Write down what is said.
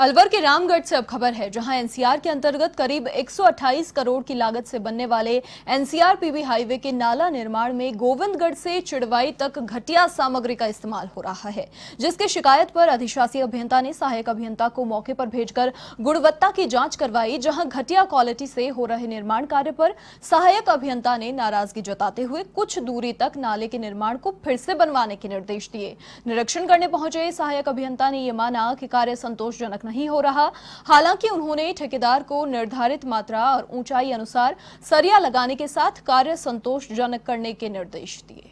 अलवर के रामगढ़ से अब खबर है जहां एनसीआर के अंतर्गत करीब 128 करोड़ की लागत से बनने वाले एनसीआर पीवी हाईवे के नाला निर्माण में गोविंदगढ़ से चिड़वाई तक घटिया सामग्री का इस्तेमाल हो रहा है जिसके शिकायत पर अधिशासी अभियंता ने सहायक अभियंता को मौके पर भेजकर गुणवत्ता की जांच करवाई जहां घटिया क्वालिटी से हो रहे निर्माण कार्य पर सहायक अभियंता ने नाराजगी जताते हुए कुछ दूरी तक नाले के निर्माण को फिर से बनवाने के निर्देश दिए निरीक्षण करने पहुंचे सहायक अभियंता ने यह माना कि कार्य संतोषजनक तक नहीं हो रहा हालांकि उन्होंने ठेकेदार को निर्धारित मात्रा और ऊंचाई अनुसार सरिया लगाने के साथ कार्य संतोषजनक करने के निर्देश दिए